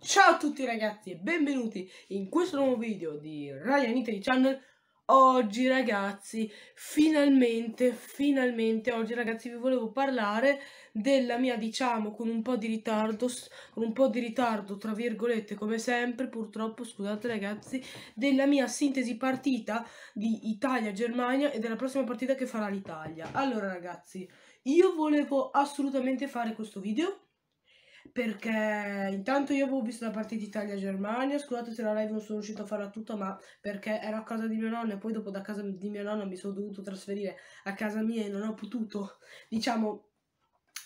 Ciao a tutti ragazzi e benvenuti in questo nuovo video di Ryan Italy Channel Oggi ragazzi, finalmente, finalmente, oggi ragazzi vi volevo parlare della mia diciamo con un po' di ritardo, con un po' di ritardo tra virgolette come sempre purtroppo, scusate ragazzi, della mia sintesi partita di Italia-Germania e della prossima partita che farà l'Italia Allora ragazzi, io volevo assolutamente fare questo video perché intanto io avevo visto la partita Italia-Germania, scusate se la live non sono riuscito a farla tutta, ma perché ero a casa di mio nonno e poi dopo da casa di mio nonno mi sono dovuto trasferire a casa mia e non ho potuto, diciamo,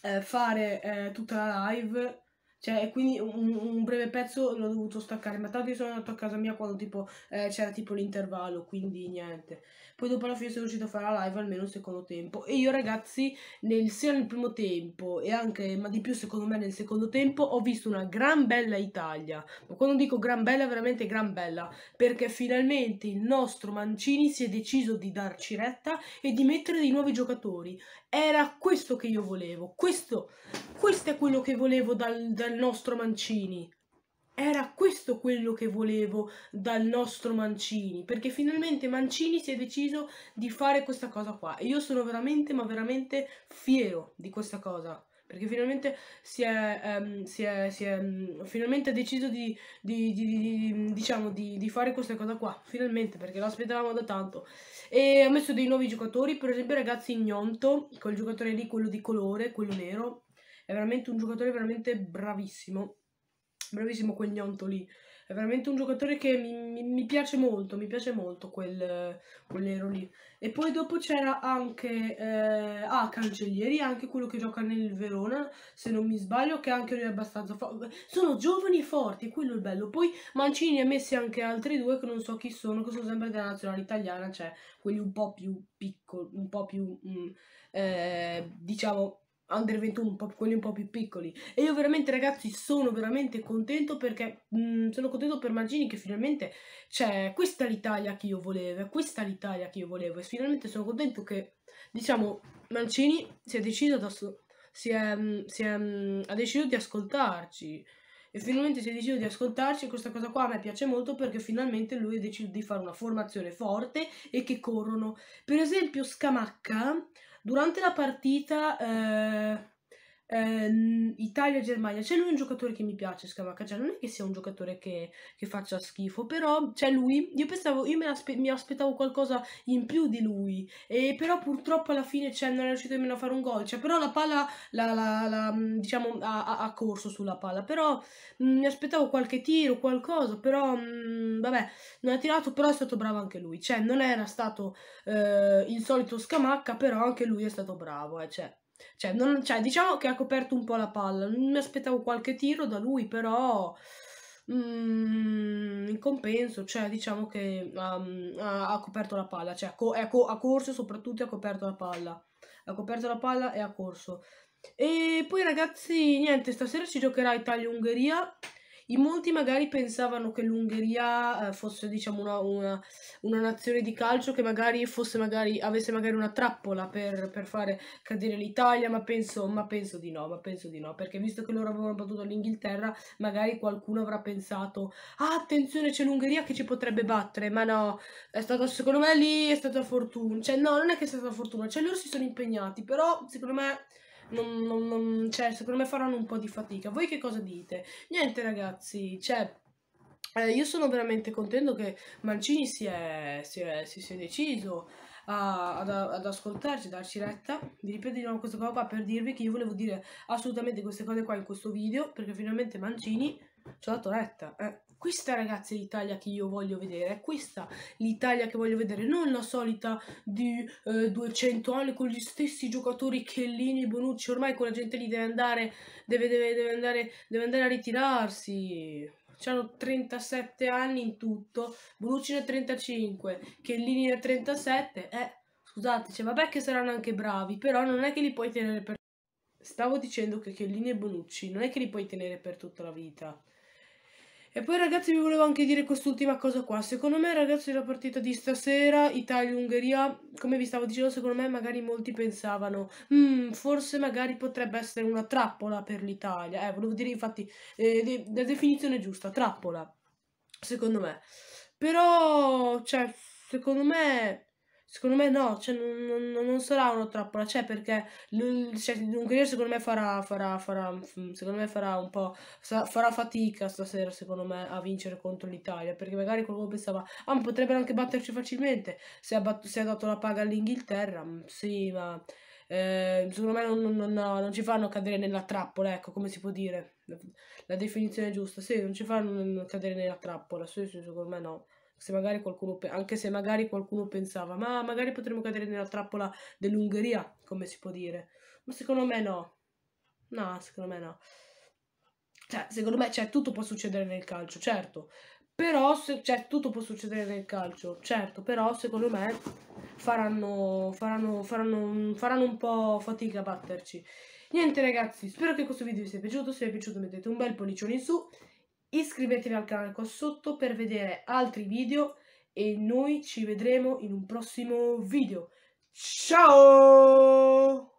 eh, fare eh, tutta la live cioè, quindi un, un, breve pezzo l'ho dovuto staccare, ma tanto io sono andato a casa mia quando tipo eh, c'era tipo l'intervallo, quindi niente. Poi dopo alla fine sono riuscito a fare la live almeno il secondo tempo. E io ragazzi, nel, sia nel primo tempo e anche, ma di più secondo me nel secondo tempo, ho visto una gran bella Italia. Ma quando dico gran bella, veramente gran bella, perché finalmente il nostro Mancini si è deciso di darci retta e di mettere dei nuovi giocatori. Era questo che io volevo, questo, questo è quello che volevo dal, dal dal nostro Mancini. Era questo quello che volevo dal nostro Mancini, perché finalmente Mancini si è deciso di fare questa cosa qua e io sono veramente, ma veramente fiero di questa cosa. Perché finalmente si è, um, si è, si è um, finalmente deciso di, di, di, di diciamo, di, fare questa cosa qua, finalmente, perché lo aspettavamo da tanto. E ha messo dei nuovi giocatori, per esempio ragazzi Gnonto, quel giocatore lì, quello di colore, quello nero, è veramente un giocatore veramente bravissimo, bravissimo quel gnonto lì, è veramente un giocatore che mi, mi, mi piace molto, mi piace molto quel, quel nero lì. E poi dopo c'era anche, eh, ah, Cancellieri, anche quello che gioca nel Verona, se non mi sbaglio, che anche lui è abbastanza forte. Sono giovani e forti, quello è il bello. Poi Mancini ha messi anche altri due che non so chi sono, che sono sempre della nazionale italiana, cioè quelli un po' più piccoli, un po' più, mh, mm, eh, diciamo, under 21, quelli un po' più piccoli. E io veramente, ragazzi, sono veramente contento perché mh, mm, sono contento per Mancini che finalmente c'è questa l'Italia che io volevo, questa l'Italia che io volevo. E finalmente sono contento che, diciamo, Mancini si è deciso da si è, mm, si è, mm, ha deciso di ascoltarci. E finalmente si è deciso di ascoltarci. Questa cosa qua a me piace molto perché finalmente lui ha deciso di fare una formazione forte e che corrono. Per esempio, Scamacca Durante la partita eh, Ehm, Italia-Germania, c'è lui un giocatore che mi piace, Scamacca, cioè non è che sia un giocatore che, che faccia schifo, però c'è lui, io pensavo, io aspe- mi aspettavo qualcosa in più di lui, e però purtroppo alla fine cioè, non è riuscito nemmeno a fare un gol, cioè, però la palla, la, la, la, diciamo, ha, ha, corso sulla palla, però mh, mm, mi aspettavo qualche tiro, qualcosa, però mh, mm, vabbè, non ha tirato, però è stato bravo anche lui, cioè non era stato eh, il solito Scamacca, però anche lui è stato bravo, eh, cioè cioè, non, cioè, diciamo che ha coperto un po' la palla. Mi aspettavo qualche tiro da lui, però mm, in compenso, cioè, diciamo che um, ha, ha, coperto la palla. Cioè, co- co- ha corso soprattutto ha coperto la palla. Ha coperto la palla e ha corso. E poi ragazzi, niente, stasera si giocherà Italia-Ungheria. In molti magari pensavano che l'Ungheria eh, fosse diciamo una, una, una nazione di calcio che magari, magari avesse magari una trappola per, per fare cadere l'Italia, ma penso, ma penso, di no, ma penso di no, perché visto che loro avevano battuto l'Inghilterra, magari qualcuno avrà pensato, ah attenzione c'è l'Ungheria che ci potrebbe battere, ma no, è stata secondo me lì è stata fortuna, cioè no non è che è stata fortuna, cioè loro si sono impegnati, però secondo me non, non, non, cioè, secondo me faranno un po' di fatica. Voi che cosa dite? Niente ragazzi, cioè, eh, io sono veramente contento che Mancini si è, si è, si è deciso a, ad, ad, ascoltarci, darci retta. Vi nuovo questa cosa qua per dirvi che io volevo dire assolutamente queste cose qua in questo video, perché finalmente Mancini ci ho dato retta. Eh. Questa ragazzi è l'Italia che io voglio vedere, è questa l'Italia che voglio vedere, non la solita di eh, 200 anni con gli stessi giocatori Chiellini e Bonucci, ormai quella gente lì deve andare, deve, deve, deve andare, deve andare a ritirarsi. C'hanno 37 anni in tutto, Bonucci ne 35, Chiellini ne 37, eh, scusate, cioè, vabbè che saranno anche bravi, però non è che li puoi tenere per... Stavo dicendo che Chiellini e Bonucci non è che li puoi tenere per tutta la vita e poi ragazzi vi volevo anche dire quest'ultima cosa qua, secondo me ragazzi la partita di stasera, Italia-Ungheria, come vi stavo dicendo secondo me magari molti pensavano, mm, forse magari potrebbe essere una trappola per l'Italia, eh volevo dire infatti eh, de la definizione giusta, trappola, secondo me, però cioè secondo me Secondo me no, cioè non, non, non sarà una trappola, cioè perché cioè, l'Ungheria secondo me farà, farà, farà, secondo me farà un po', farà fatica stasera secondo me a vincere contro l'Italia, perché magari qualcuno pensava, ah ma potrebbero anche batterci facilmente, se ha, bat- se ha dato la paga all'Inghilterra, sì ma eh, secondo me non, non, non, ci fanno cadere nella trappola, ecco come si può dire, la, la definizione giusta, sì non ci fanno cadere nella trappola, sì, sì secondo me no se magari qualcuno, anche se magari qualcuno pensava, ma magari potremmo cadere nella trappola dell'Ungheria, come si può dire. Ma secondo me no. No, secondo me no. Cioè, secondo me, cioè, tutto può succedere nel calcio, certo. Però, se, cioè, tutto può succedere nel calcio, certo. Però, secondo me, faranno, faranno, faranno, faranno un po' fatica a batterci. Niente ragazzi, spero che questo video vi sia piaciuto, se vi è piaciuto mettete un bel pollicione in su Iscrivetevi al canale qua sotto per vedere altri video e noi ci vedremo in un prossimo video. Ciao!